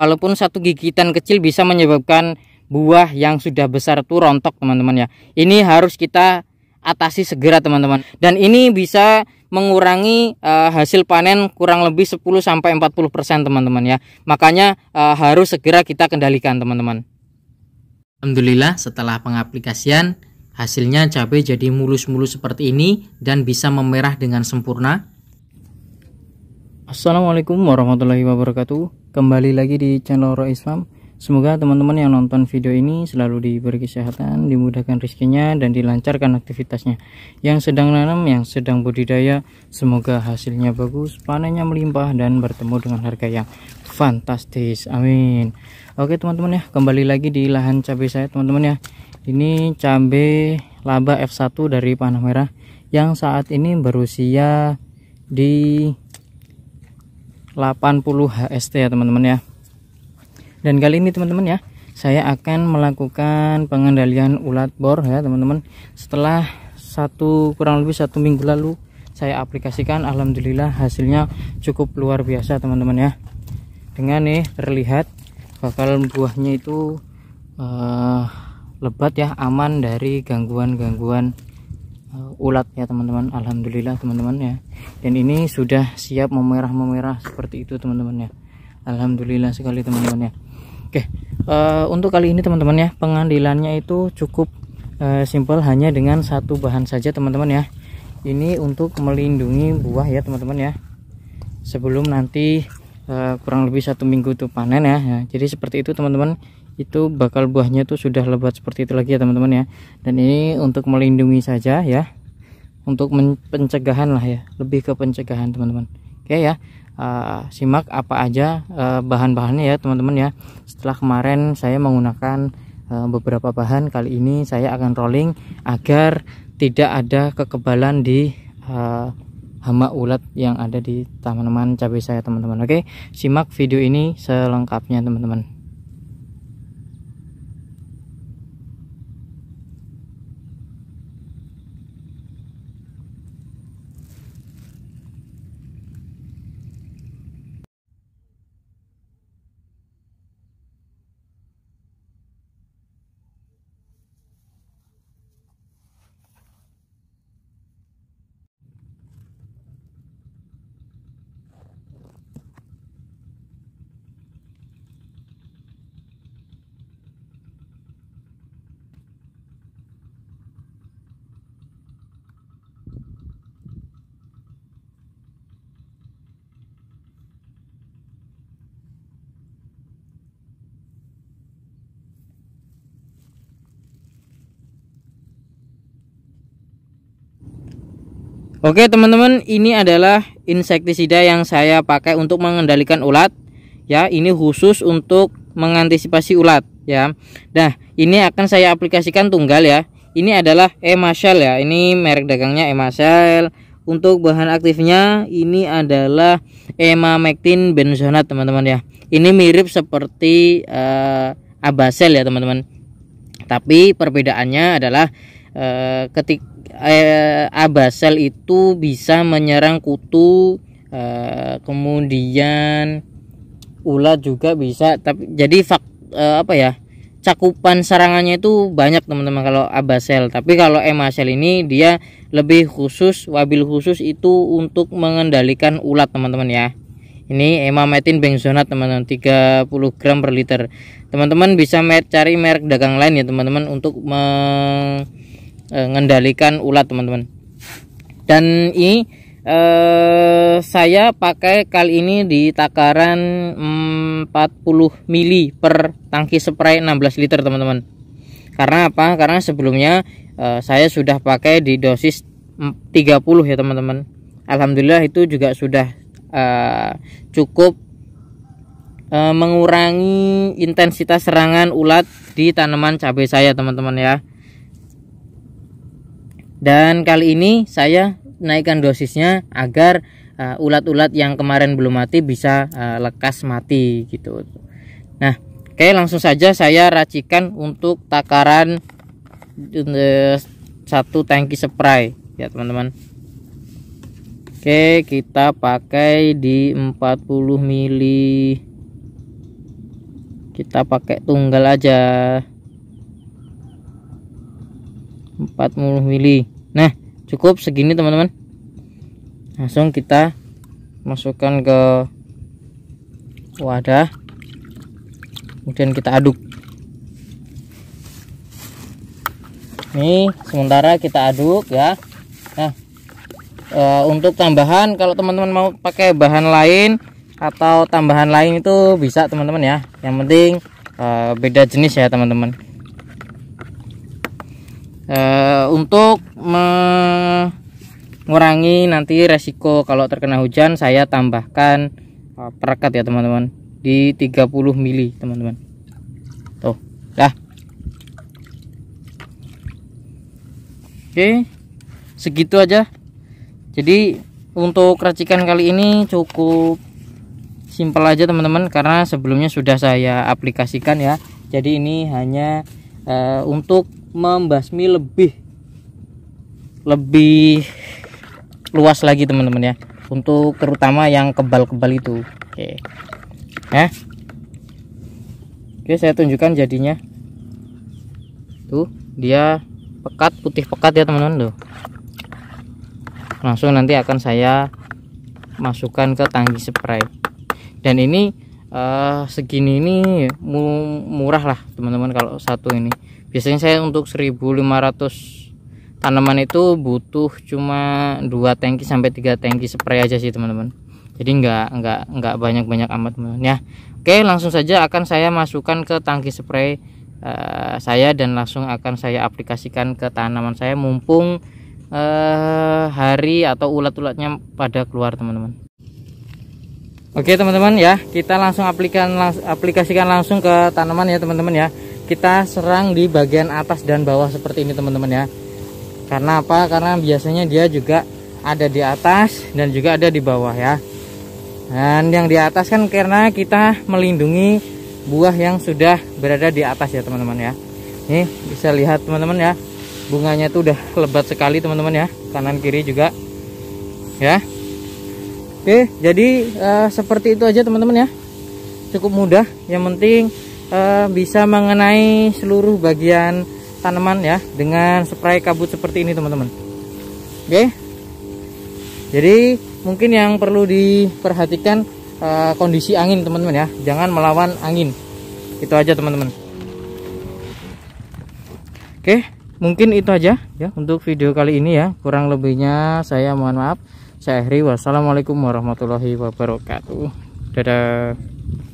walaupun satu gigitan kecil bisa menyebabkan buah yang sudah besar itu rontok teman-teman ya ini harus kita atasi segera teman-teman dan ini bisa mengurangi uh, hasil panen kurang lebih 10 40% teman-teman ya. Makanya uh, harus segera kita kendalikan teman-teman. Alhamdulillah setelah pengaplikasian hasilnya cabai jadi mulus-mulus seperti ini dan bisa memerah dengan sempurna. Assalamualaikum warahmatullahi wabarakatuh Kembali lagi di channel Rois Islam Semoga teman-teman yang nonton video ini selalu diberi kesehatan, dimudahkan rezekinya, dan dilancarkan aktivitasnya. Yang sedang nanam, yang sedang budidaya, semoga hasilnya bagus, panennya melimpah, dan bertemu dengan harga yang fantastis. Amin. Oke teman-teman ya, kembali lagi di lahan cabai saya teman-teman ya. Ini cabai laba F1 dari panah merah yang saat ini berusia di 80 HST ya teman-teman ya dan kali ini teman-teman ya saya akan melakukan pengendalian ulat bor ya teman-teman setelah satu kurang lebih satu minggu lalu saya aplikasikan Alhamdulillah hasilnya cukup luar biasa teman-teman ya dengan nih terlihat bakal buahnya itu uh, lebat ya aman dari gangguan-gangguan Eh, ulat ya teman-teman Alhamdulillah teman-teman ya dan ini sudah siap memerah-memerah seperti itu teman-teman ya Alhamdulillah sekali teman-teman ya Oke uh, untuk kali ini teman-teman ya pengandilannya itu cukup uh, eh, simple hanya dengan satu bahan saja teman-teman ya ini untuk melindungi buah ya teman-teman ya sebelum nanti Eh, kurang lebih satu minggu tuh panen ya, ya. jadi seperti itu teman-teman itu bakal buahnya tuh sudah lebat seperti itu lagi ya teman-teman ya dan ini untuk melindungi saja ya untuk pencegahan lah ya lebih ke pencegahan teman-teman oke ya uh, simak apa aja uh, bahan-bahannya ya teman-teman ya setelah kemarin saya menggunakan uh, beberapa bahan kali ini saya akan rolling agar tidak ada kekebalan di uh, hama ulat yang ada di tanaman cabai saya teman-teman oke simak video ini selengkapnya teman-teman Oke teman-teman ini adalah insektisida yang saya pakai untuk mengendalikan ulat ya ini khusus untuk mengantisipasi ulat ya Nah ini akan saya aplikasikan tunggal ya ini adalah emasel ya ini merek dagangnya emasel untuk bahan aktifnya ini adalah emamectin benzonat teman-teman ya ini mirip seperti uh, eh, abasel ya teman-teman tapi perbedaannya adalah ketika eh, ketik eh, Abasel itu bisa menyerang kutu eh, kemudian ulat juga bisa tapi jadi fak eh, apa ya cakupan serangannya itu banyak teman-teman kalau abasel tapi kalau emasel ini dia lebih khusus wabil khusus itu untuk mengendalikan ulat teman-teman ya ini emametin benzonat teman-teman 30 gram per liter teman-teman bisa cari merek dagang lain ya teman-teman untuk meng mengendalikan eh, ngendalikan ulat teman-teman dan ini uh, saya pakai kali ini di takaran 40 mili per tangki spray 16 liter teman-teman karena apa karena sebelumnya uh, saya sudah pakai di dosis 30 ya teman-teman Alhamdulillah itu juga sudah uh, cukup mengurangi intensitas serangan ulat di tanaman cabai saya teman-teman ya dan kali ini saya naikkan dosisnya agar eh, ulat-ulat uh, yang kemarin belum mati bisa uh, lekas mati gitu. Nah, oke langsung saja saya racikan untuk takaran uh, satu tangki spray ya teman-teman. Oke, kita pakai di 40 mili. Kita pakai tunggal aja. 40 mili nah cukup segini teman-teman langsung kita masukkan ke wadah kemudian kita aduk ini sementara kita aduk ya nah e, untuk tambahan kalau teman-teman mau pakai bahan lain atau tambahan lain itu bisa teman-teman ya yang penting e, beda jenis ya teman-teman e, untuk mengurangi nanti resiko kalau terkena hujan saya tambahkan eh, perekat ya teman-teman di 30 mili teman-teman tuh dah oke segitu aja jadi untuk racikan kali ini cukup simpel aja teman-teman karena sebelumnya sudah saya aplikasikan ya jadi ini hanya e, untuk membasmi lebih lebih luas lagi teman-teman ya untuk terutama yang kebal-kebal itu oke eh oke saya tunjukkan jadinya tuh dia pekat putih pekat ya teman-teman tuh langsung nanti akan saya masukkan ke tangki spray dan ini uh, segini ini murah lah teman-teman kalau satu ini biasanya saya untuk 1500 tanaman itu butuh cuma dua tangki sampai tiga tangki spray aja sih teman-teman jadi enggak nggak nggak banyak-banyak amat teman-teman ya oke langsung saja akan saya masukkan ke tangki spray uh, saya dan langsung akan saya aplikasikan ke tanaman saya mumpung uh, hari atau ulat-ulatnya pada keluar teman-teman Oke teman-teman ya kita langsung aplikasikan langsung ke tanaman ya teman-teman ya kita serang di bagian atas dan bawah seperti ini teman-teman ya karena apa karena biasanya dia juga ada di atas dan juga ada di bawah ya dan yang di atas kan karena kita melindungi buah yang sudah berada di atas ya teman-teman ya ini bisa lihat teman-teman ya bunganya tuh udah lebat sekali teman-teman ya kanan kiri juga ya oke jadi uh, seperti itu aja teman-teman ya cukup mudah yang penting uh, bisa mengenai seluruh bagian tanaman ya dengan spray kabut seperti ini teman-teman oke okay? jadi mungkin yang perlu diperhatikan uh, kondisi angin teman-teman ya jangan melawan angin itu aja teman-teman oke okay? mungkin itu aja ya untuk video kali ini ya kurang lebihnya saya mohon maaf saya Heri wassalamualaikum warahmatullahi wabarakatuh dadah